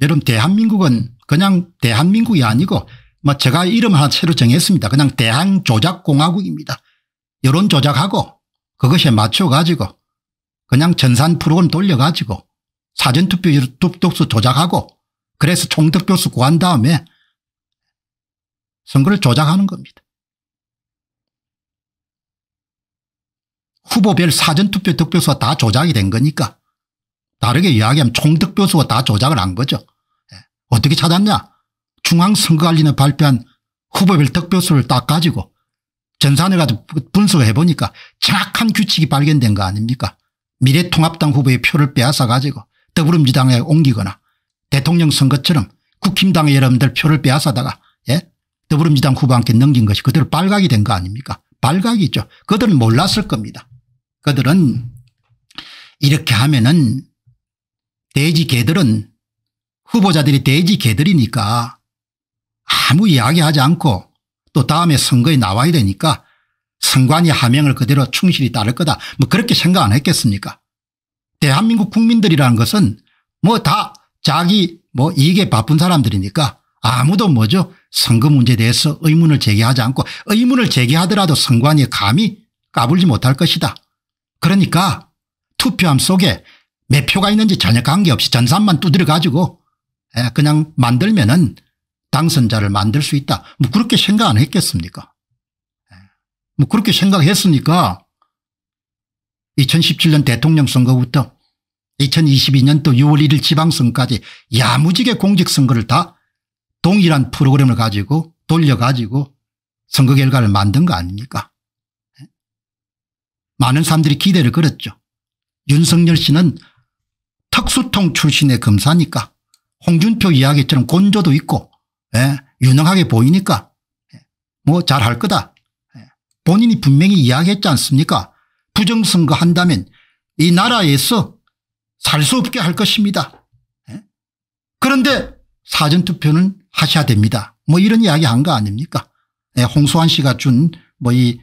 여러분 대한민국은 그냥 대한민국이 아니고 뭐 제가 이름 하나 새로 정했습니다. 그냥 대한조작공화국입니다. 여론 조작하고 그것에 맞춰가지고 그냥 전산 프로그램 돌려가지고 사전투표 독수 조작하고 그래서 총득표수 구한 다음에 선거를 조작하는 겁니다. 후보별 사전투표 득표수가 다 조작이 된 거니까 다르게 이야기하면 총득표수가 다 조작을 한 거죠. 어떻게 찾았냐 중앙선거관리는 발표한 후보별 득표수를 딱 가지고 전산에 가서 분석을 해보니까 정확한 규칙이 발견된 거 아닙니까 미래통합당 후보의 표를 빼앗아 가지고 더불어민주당에 옮기거나 대통령 선거처럼 국힘당의 여러분들 표를 빼앗아다가 예? 더불어민주당 후보한테 넘긴 것이 그대로 발각이 된 거 아닙니까 발각이죠 그들은 몰랐을 겁니다 그들은 이렇게 하면은 돼지 개들은 후보자들이 돼지 개들이니까 아무 이야기하지 않고 또 다음에 선거에 나와야 되니까 선관위 하명을 그대로 충실히 따를 거다 뭐 그렇게 생각 안 했겠습니까 대한민국 국민들이라는 것은 뭐 다 자기 뭐 이익에 바쁜 사람들이니까 아무도 뭐죠 선거 문제에 대해서 의문을 제기하지 않고 의문을 제기하더라도 선관위에 감히 까불지 못할 것이다 그러니까 투표함 속에 몇 표가 있는지 전혀 관계없이 전산만 두드려 가지고 예, 그냥 만들면은 당선자를 만들 수 있다. 뭐 그렇게 생각 안 했겠습니까? 예, 뭐 그렇게 생각했으니까 2017년 대통령 선거부터 2022년도 6월 1일 지방선까지 야무지게 공직선거를 다 동일한 프로그램을 가지고 돌려가지고 선거 결과를 만든 거 아닙니까? 예, 많은 사람들이 기대를 걸었죠. 윤석열 씨는 특수통 출신의 검사니까 홍준표 이야기처럼 곤조도 있고 예, 유능하게 보이니까 예, 뭐 잘 할 거다. 예, 본인이 분명히 이야기했지 않습니까 부정선거 한다면 이 나라에서 살 수 없게 할 것입니다. 예? 그런데 사전투표는 하셔야 됩니다. 뭐 이런 이야기 한 거 아닙니까 예, 홍수환 씨가 준 뭐 이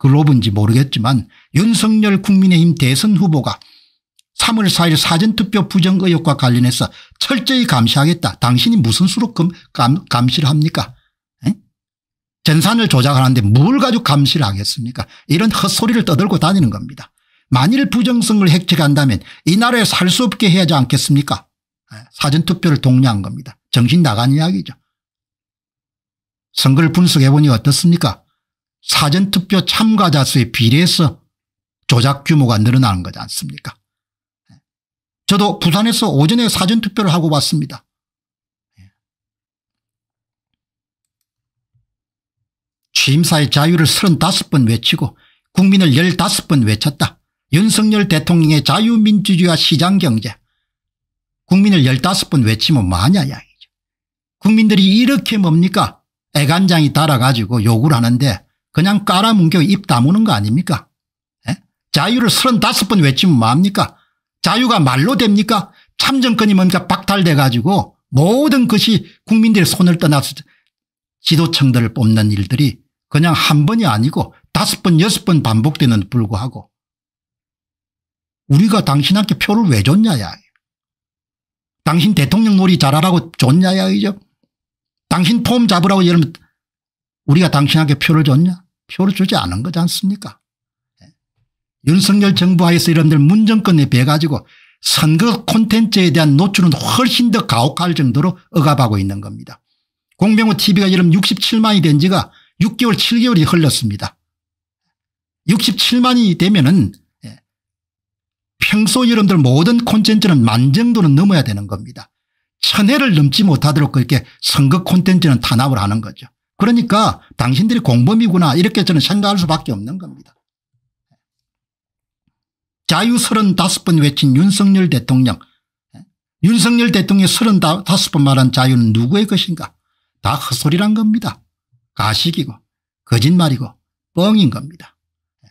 글로브인지 모르겠지만 윤석열 국민의힘 대선 후보가 3월 4일 사전투표 부정 의혹과 관련해서 철저히 감시하겠다. 당신이 무슨 수로 감, 감, 시를 합니까? 에? 전산을 조작하는데 뭘 가지고 감시를 하겠습니까? 이런 헛소리를 떠들고 다니는 겁니다. 만일 부정성을 획책한다면 이 나라에 살 수 없게 해야 하지 않겠습니까? 예, 사전투표를 독려한 겁니다. 정신 나간 이야기죠. 선거를 분석해보니 어떻습니까? 사전투표 참가자 수에 비례해서 조작 규모가 늘어나는 거지 않습니까? 저도 부산에서 오전에 사전투표를 하고 왔습니다. 예. 취임사의 자유를 35번 외치고 국민을 15번 외쳤다. 윤석열 대통령의 자유민주주의와 시장경제 국민을 15번 외치면 마냐 양 국민들이 이렇게 뭡니까 애간장이 달아가지고 욕을 하는데 그냥 깔아뭉겨 입 다무는 거 아닙니까 에? 예? 자유를 35번 외치면 뭡니까 자유가 말로 됩니까? 참정권이 뭔가 박탈돼 가지고 모든 것이 국민들 손을 떠나서 지도층들을 뽑는 일들이 그냥 한 번이 아니고 다섯 번 여섯 번 반복되는 불구하고 우리가 당신한테 표를 왜 줬냐야. 당신 대통령 놀이 잘하라고 줬냐야 이죠. 당신 폼 잡으라고 예를 우리가 당신에게 표를 줬냐? 표를 주지 않은 거지 않습니까? 윤석열 정부 하에서 이런들 문정권에 비해 가지고 선거 콘텐츠에 대한 노출은 훨씬 더 가혹할 정도로 억압하고 있는 겁니다. 공병호 TV가 이름 67만이 된 지가 6개월 7개월이 흘렀습니다. 67만이 되면은 예, 평소 여러분들 모든 콘텐츠는 만 정도는 넘어야 되는 겁니다. 천회를 넘지 못하도록 그렇게 선거 콘텐츠는 탄압을 하는 거죠. 그러니까 당신들이 공범이구나 이렇게 저는 생각할 수밖에 없는 겁니다. 자유 35번 외친 윤석열 대통령 예? 윤석열 대통령이 35번 말한 자유는 누구의 것인가 다 헛소리란 겁니다. 가식이고 거짓말이고 뻥인 겁니다. 예.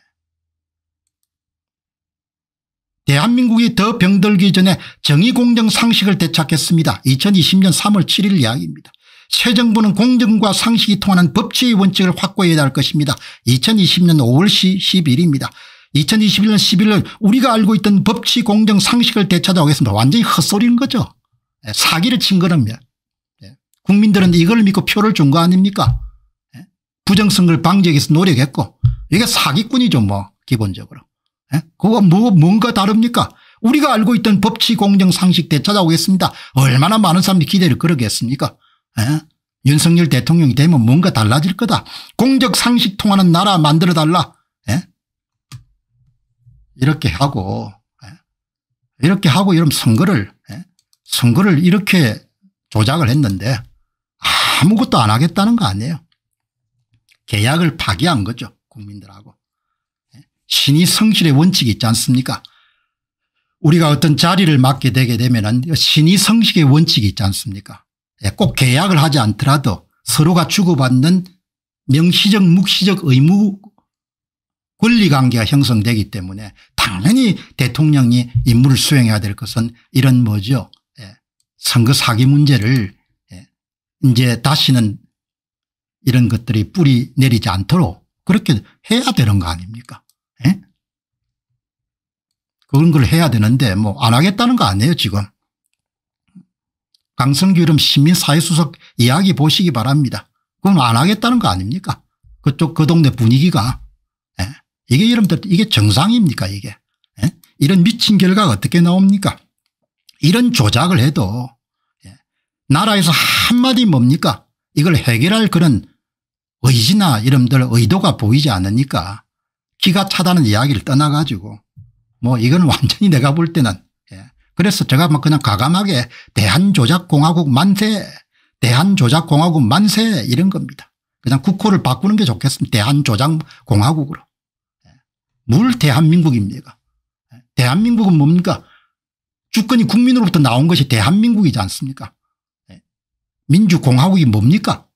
대한민국이 더 병들기 전에 정의공정 상식을 되찾겠습니다. 2020년 3월 7일 이야기입니다. 새 정부는 공정과 상식이 통하는 법치의 원칙을 확고해야 히할 것입니다. 2020년 5월 10일입니다. 2021년 11월 우리가 알고 있던 법치 공정 상식을 되찾아오겠습니다. 완전히 헛소리인 거죠. 예, 사기를 친 거랍니다. 예, 국민들은 이걸 믿고 표를 준 거 아닙니까 예, 부정선거를 방지하기 위해서 노력했고 이게 사기꾼이죠 뭐 기본적으로. 그거 뭐 뭔가 다릅니까 우리가 알고 있던 법치 공정 상식 되찾아오겠습니다. 얼마나 많은 사람들이 기대를 걸으겠습니까 윤석열 대통령이 되면 뭔가 달라질 거다. 공적 상식 통하는 나라 만들어 달라. 이렇게 하고 예? 이렇게 하고 이런 선거를 예? 선거를 이렇게 조작을 했는데 아무것도 안 하겠다는 거 아니에요. 계약을 파기한 거죠 국민들하고. 예? 신이 성실의 원칙이 있지 않습니까 우리가 어떤 자리를 맡게 되게 되면 신이 성실의 원칙이 있지 않습니까 꼭 계약을 하지 않더라도 서로가 주고받는 명시적 묵시적 의무 권리관계가 형성되기 때문에 당연히 대통령이 임무를 수행해야 될 것은 이런 뭐죠 예. 선거 사기 문제를 예. 이제 다시는 이런 것들이 뿌리 내리지 않도록 그렇게 해야 되는 거 아닙니까 예? 그런 걸 해야 되는데 뭐 안 하겠다는 거 아니에요 지금 강성규 이름 시민사회수석 이야기 보시기 바랍니다 그건 안 하겠다는 거 아닙니까 그쪽 그 동네 분위기가 이게 여러분들 이게 정상입니까 이게 에? 예? 이런 미친 결과가 어떻게 나옵니까 이런 조작을 해도 예, 나라에서 한마디 뭡니까 이걸 해결할 그런 의지나 이름들 의도가 보이지 않으니까 기가 차다는 이야기를 떠나가지고 뭐 이건 완전히 내가 볼 때는 예. 그래서 제가 막 그냥 과감하게 대한조작공화국 만세 대한조작공화국 만세 이런 겁니다. 그냥 국호를 바꾸는 게 좋겠습니다. 대한조작공화국으로. 물대한민국입니다 대한민국은 뭡니까? 주권이 국민으로부터 나온 것이 대한민국이지 않습니까? 예. 민주공화국이 뭡니까?